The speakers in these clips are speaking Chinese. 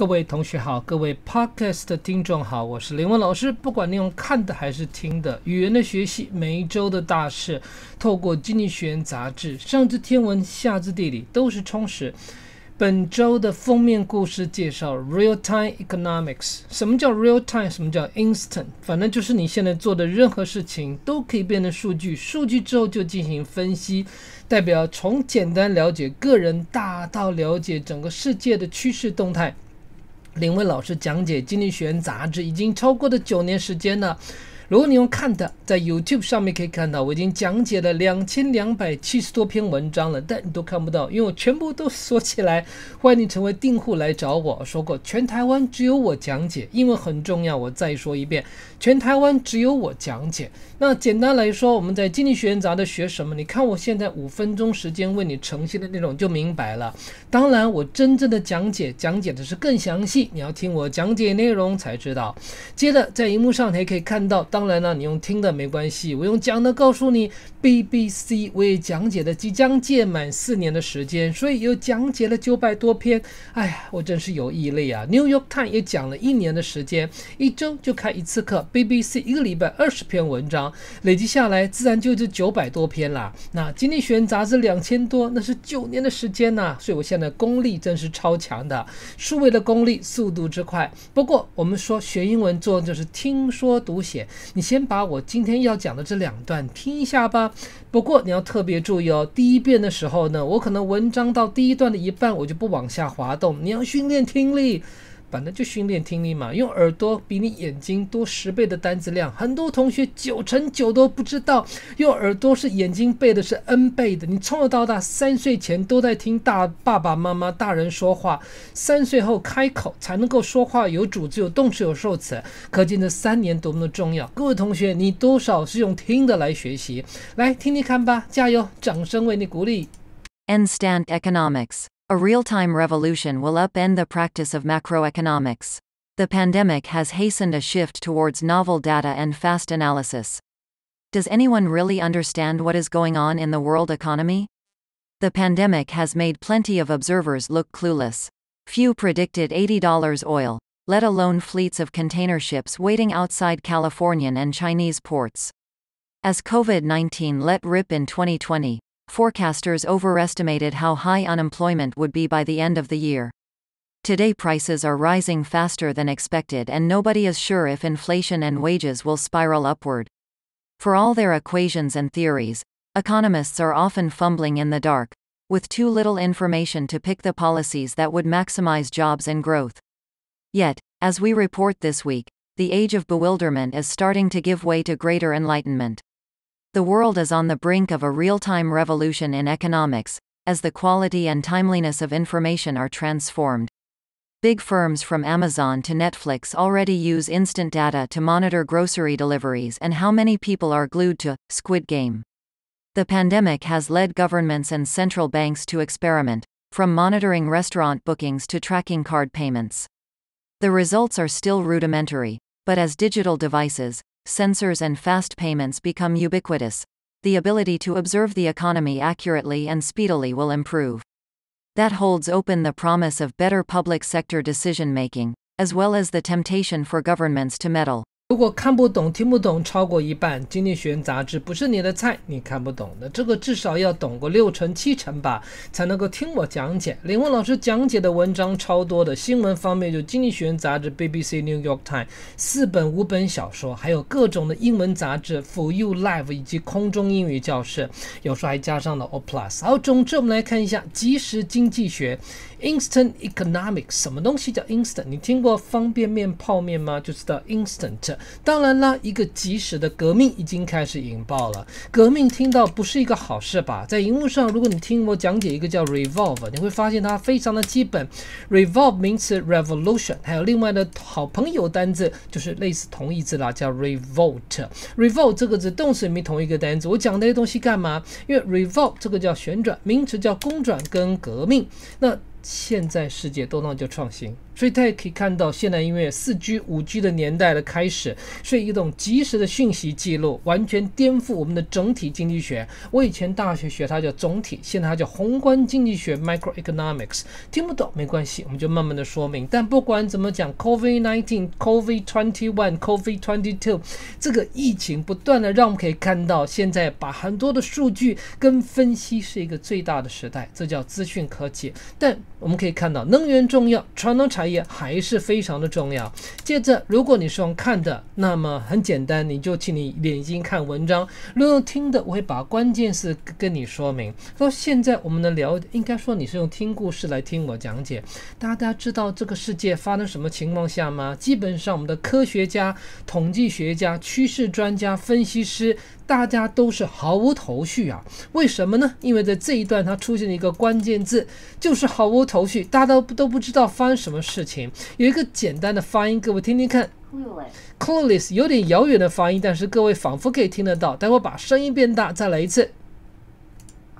各位同学好，各位 podcast 听众好，我是林文老师。不管内容看的还是听的，语言的学习，每一周的大事，透过经济学杂志，上知天文，下知地理，都是充实。本周的封面故事介绍 real time economics。什么叫 real time？什么叫 instant？反正就是你现在做的任何事情都可以变成数据，数据之后就进行分析，代表从简单了解个人，大到了解整个世界的趋势动态。林威老师讲解《经济学园》杂志已经超过了九年时间了。如果你用看的，在 YouTube 上面可以看到，我已经讲解了两千两百七十多篇文章了，但你都看不到，因为我全部都锁起来。欢迎你成为订户来找我说过，全台湾只有我讲解，因为很重要。我再说一遍，全台湾只有我讲解。那简单来说，我们在《经济学人》杂志学什么？你看我现在五分钟时间为你呈现的内容就明白了。当然，我真正的讲解讲解的是更详细，你要听我讲解内容才知道。接着，在荧幕上你也可以看到当。当然了，你用听的没关系，我用讲的告诉你。BBC，我讲解的即将届满四年的时间，所以又讲解了九百多篇。哎呀，我真是有毅力啊！New York Times 也讲了一年的时间，一周就开一次课。BBC 一个礼拜二十篇文章，累积下来自然就是九百多篇了。那《经济学人》杂志两千多，那是九年的时间呐！所以我现在功力真是超强的，数位的功力，速度之快。不过我们说学英文做就是听说读写。你先把我今天要讲的这两段听一下吧。不过你要特别注意哦，第一遍的时候呢，我可能文章到第一段的一半，我就不往下滑动。你要训练听力。反正就训练听力嘛，用耳朵比你眼睛多十倍的单词量。很多同学九成九都不知道，用耳朵是眼睛背的是 n 倍的。你从小到大，三岁前都在听大爸爸妈妈大人说话，三岁后开口才能够说话有主子有动词有受词，可见这三年多么的重要。各位同学，你多少是用听的来学习？来听听看吧，加油！掌声为你鼓励。N stand economics. A real-time revolution will upend the practice of macroeconomics. The pandemic has hastened a shift towards novel data and fast analysis. Does anyone really understand what is going on in the world economy? The pandemic has made plenty of observers look clueless. Few predicted $80 oil, let alone fleets of container ships waiting outside Californian and Chinese ports. As COVID 19 let rip in 2020, forecasters overestimated how high unemployment would be by the end of the year. Today prices are rising faster than expected and nobody is sure if inflation and wages will spiral upward. For all their equations and theories, economists are often fumbling in the dark, with too little information to pick the policies that would maximize jobs and growth. Yet, as we report this week, the age of bewilderment is starting to give way to greater enlightenment. The world is on the brink of a real-time revolution in economics, as the quality and timeliness of information are transformed. Big firms from Amazon to Netflix already use instant data to monitor grocery deliveries and how many people are glued to Squid Game. The pandemic has led governments and central banks to experiment, from monitoring restaurant bookings to tracking card payments. The results are still rudimentary, but as digital devices, sensors and fast payments become ubiquitous, the ability to observe the economy accurately and speedily will improve. That holds open the promise of better public sector decision making, as well as the temptation for governments to meddle. 如果看不懂、听不懂超过一半，《经济学人》杂志不是你的菜，你看不懂的这个至少要懂个六成、七成吧，才能够听我讲解。连问老师讲解的文章超多的，新闻方面就经济学人》杂志、BBC、New York Times 四本、五本小说，还有各种的英文杂志，For You Live 以及空中英语教室，有时候还加上了 Oplus。好，总之我们来看一下即时经济学 （Instant Economics） 什么东西叫 Instant？你听过方便面、泡面吗？就知道 Instant。当然啦，一个及时的革命已经开始引爆了。革命听到不是一个好事吧？在荧幕上，如果你听我讲解一个叫 revolve，你会发现它非常的基本。revolve 名词 revolution，还有另外的好朋友单字就是类似同义字啦，叫 revolt。revolt 这个字动词也同一个单词。我讲那些东西干嘛？因为 revolt 这个叫旋转，名词叫公转跟革命。那现在世界都讲就创新。所以大家可以看到，现在因为四 G、五 G 的年代的开始，是一种及时的讯息记录，完全颠覆我们的整体经济学。我以前大学学它叫总体，现在它叫宏观经济学 m i c r o e c o n o m i c s 听不懂没关系，我们就慢慢的说明。但不管怎么讲，Covid nineteen、Covid twenty one、Covid twenty two 这个疫情不断的，让我们可以看到，现在把很多的数据跟分析是一个最大的时代，这叫资讯科技。但我们可以看到，能源重要，传统产业。还是非常的重要。接着，如果你是用看的，那么很简单，你就请你眼睛看文章；如果用听的，我会把关键词跟你说明。到现在，我们的聊，应该说你是用听故事来听我讲解。大家，大家知道这个世界发生什么情况下吗？基本上，我们的科学家、统计学家、趋势专家、分析师，大家都是毫无头绪啊。为什么呢？因为在这一段，它出现了一个关键字，就是毫无头绪，大家都不都不知道发生什么事。事情有一个简单的发音，各位听听看。Clueless，有点遥远的发音，但是各位仿佛可以听得到。待会把声音变大，再来一次。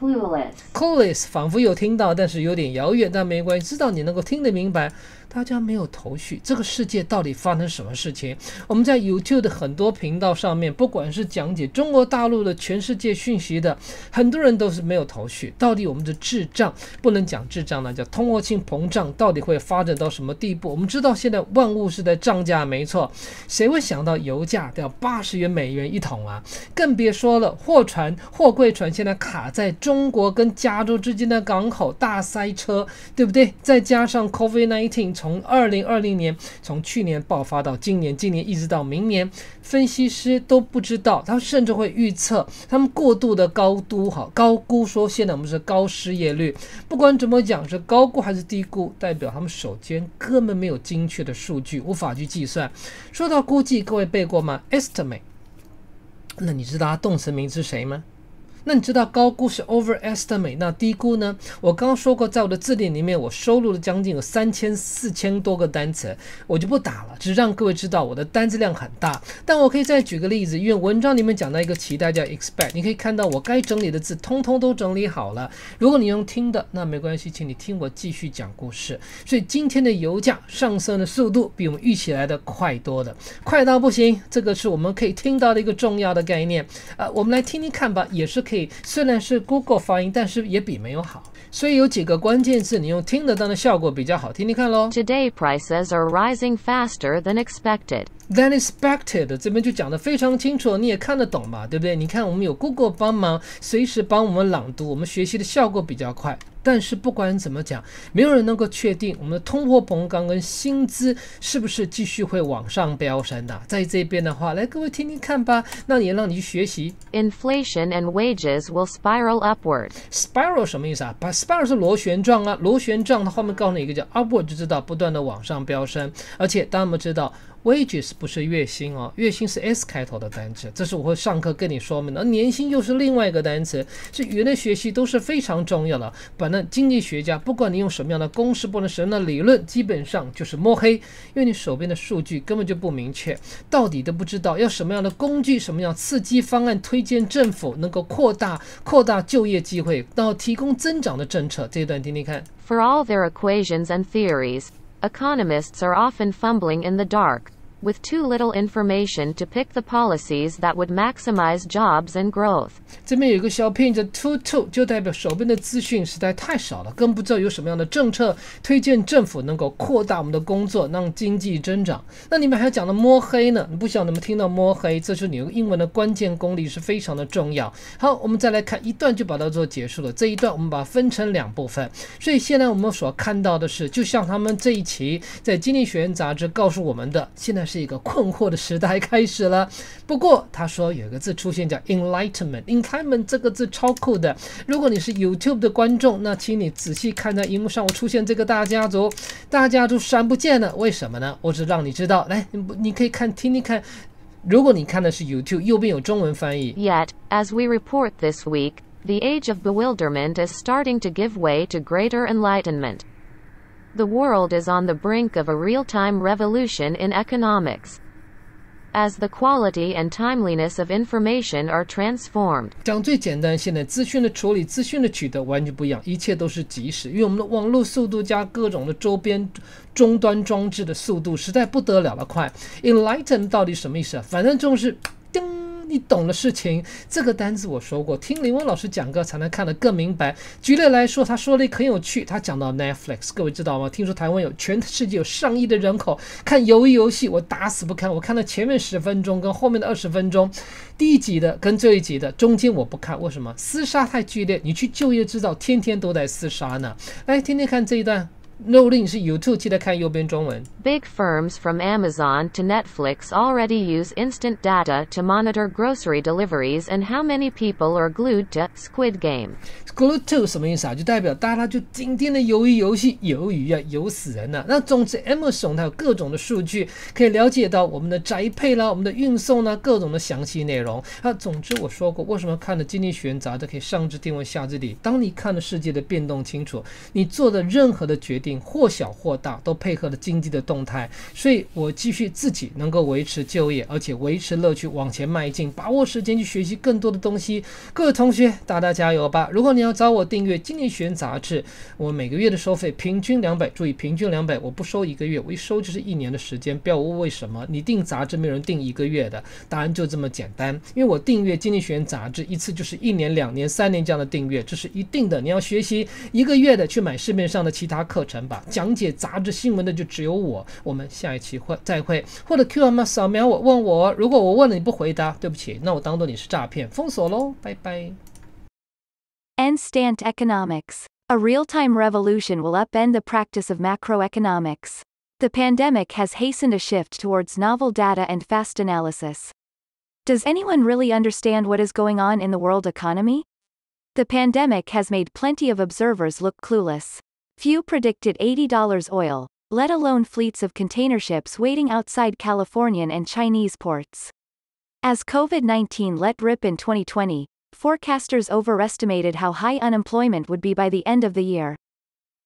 Clueless，Clueless，仿佛有听到，但是有点遥远，但没关系，知道你能够听得明白。大家没有头绪，这个世界到底发生什么事情？我们在 YouTube 的很多频道上面，不管是讲解中国大陆的全世界讯息的，很多人都是没有头绪。到底我们的智障不能讲智障呢？叫通货性膨胀到底会发展到什么地步？我们知道现在万物是在涨价，没错。谁会想到油价要八十元美元一桶啊？更别说了，货船、货柜船现在卡在中国跟加州之间的港口大塞车，对不对？再加上 COVID-19。从二零二零年，从去年爆发到今年，今年一直到明年，分析师都不知道，他甚至会预测他们过度的高估，哈，高估说现在我们是高失业率，不管怎么讲是高估还是低估，代表他们首先根本没有精确的数据，无法去计算。说到估计，各位背过吗？estimate，那你知道动词名是谁吗？那你知道高估是 overestimate，那低估呢？我刚刚说过，在我的字典里面，我收录了将近有三千四千多个单词，我就不打了，只让各位知道我的单词量很大。但我可以再举个例子，因为文章里面讲到一个词，大家叫 expect。你可以看到我该整理的字，通通都整理好了。如果你用听的，那没关系，请你听我继续讲故事。所以今天的油价上升的速度比我们预期来的快多了，快到不行。这个是我们可以听到的一个重要的概念。呃，我们来听听看吧，也是可以。虽然是 Google 发音，但是也比没有好。所以有几个关键字，你用听得到的效果比较好，听听看喽。Today prices are rising faster than expected. Than expected，这边就讲的非常清楚，你也看得懂嘛，对不对？你看我们有 Google 帮忙，随时帮我们朗读，我们学习的效果比较快。但是不管怎么讲，没有人能够确定我们的通货膨胀跟薪资是不是继续会往上飙升的。在这边的话，来各位听听看吧，那也让你去学习。Inflation and wages will spiral upward. Spiral 什么意思啊？把 spiral 是螺旋状啊，螺旋状。它后面告诉你一个叫 upward，就知道不断的往上飙升。而且大家们知道。Wages 不是月薪哦，月薪是 S 开头的单词，这是我会上课跟你说明的。年薪又是另外一个单词，是言的学习都是非常重要的。反正经济学家不管你用什么样的公式，不能什么样的理论，基本上就是摸黑，因为你手边的数据根本就不明确，到底都不知道要什么样的工具，什么样刺激方案，推荐政府能够扩大扩大就业机会，然后提供增长的政策。这一段听听看。For all their equations and theories, economists are often fumbling in the dark. With too little information to pick the policies that would maximize jobs and growth。这边有一个小品，叫 too too，就代表手边的资讯实在太少了，更不知道有什么样的政策推荐政府能够扩大我们的工作，让经济增长。那里面还讲了摸黑呢，你不晓得吗？听到摸黑，这是你英文的关键功力是非常的重要。好，我们再来看一段，就把它做结束了。这一段我们把它分成两部分。所以现在我们所看到的是，就像他们这一期在《经济学院》杂志告诉我们的，现在是。这个困惑的时代开始了。不过他说有一个字出现叫 enlightenment，enlightenment 这个字超酷的。如果你是 YouTube 的观众，那请你仔细看在荧幕上我出现这个大家族，大家族删不见了，为什么呢？我只让你知道，来，你你可以看听听看。如果你看的是 YouTube，右边有中文翻译。Yet as we report this week, the age of bewilderment is starting to give way to greater enlightenment. The world is on the brink of a real-time revolution in economics, as the quality and timeliness of information are transformed. 讲最简单，现在资讯的处理、资讯的取得完全不一样，一切都是即时，因为我们的网络速度加各种的周边终端装置的速度实在不得了了快。Enlightened 到底什么意思啊？反正就是。你懂的事情，这个单子我说过，听林文老师讲课才能看得更明白。举例来说，他说的很有趣，他讲到 Netflix，各位知道吗？听说台湾有全世界有上亿的人口看鱿鱼游戏我打死不看，我看了前面十分钟跟后面的二十分钟，第一集的跟这一集的中间我不看，为什么？厮杀太剧烈，你去就业制造天天都在厮杀呢。来，听听看这一段。Big YouTube，记得看右边中文。Big firms from Amazon to Netflix already use instant data to monitor grocery deliveries and how many people are glued to Squid Game. Gluto 什么意思啊？就代表大家就今天的鱿鱼游戏，鱿鱼啊，游死人了。那总之，Amazon 它有各种的数据，可以了解到我们的宅配啦，我们的运送啦、各种的详细内容啊。总之，我说过，为什么看的经济学杂志，可以上至天文，下至地。当你看的世界的变动清楚，你做的任何的决定，或小或大，都配合了经济的动态。所以我继续自己能够维持就业，而且维持乐趣往前迈进，把握时间去学习更多的东西。各位同学，大家加油吧！如果你要找我订阅《经济学杂志，我每个月的收费平均两百，注意平均两百，我不收一个月，我一收就是一年的时间。不要问为什么，你订杂志没有人订一个月的，答案就这么简单。因为我订阅《经济学杂志一次就是一年、两年、三年这样的订阅，这是一定的。你要学习一个月的，去买市面上的其他课程吧。讲解杂志新闻的就只有我。我们下一期会再会，或者 Q M 码扫描我问我，如果我问了你不回答，对不起，那我当做你是诈骗，封锁喽，拜拜。instant economics. A real-time revolution will upend the practice of macroeconomics. The pandemic has hastened a shift towards novel data and fast analysis. Does anyone really understand what is going on in the world economy? The pandemic has made plenty of observers look clueless. Few predicted $80 oil, let alone fleets of container ships waiting outside Californian and Chinese ports. As COVID 19 let rip in 2020, forecasters overestimated how high unemployment would be by the end of the year.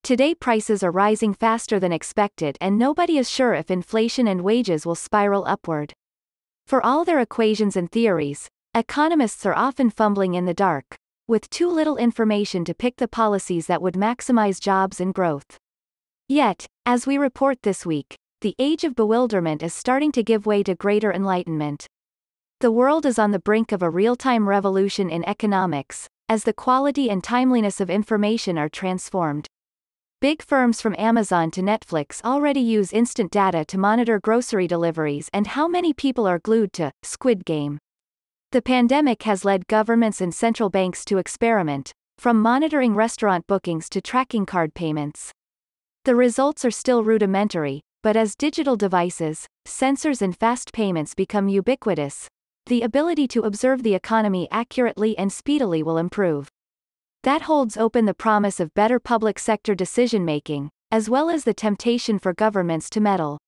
Today prices are rising faster than expected and nobody is sure if inflation and wages will spiral upward. For all their equations and theories, economists are often fumbling in the dark, with too little information to pick the policies that would maximize jobs and growth. Yet, as we report this week, the age of bewilderment is starting to give way to greater enlightenment. The world is on the brink of a real-time revolution in economics, as the quality and timeliness of information are transformed. Big firms from Amazon to Netflix already use instant data to monitor grocery deliveries and how many people are glued to Squid Game. The pandemic has led governments and central banks to experiment, from monitoring restaurant bookings to tracking card payments. The results are still rudimentary, but as digital devices, sensors, and fast payments become ubiquitous, the ability to observe the economy accurately and speedily will improve. That holds open the promise of better public sector decision making, as well as the temptation for governments to meddle.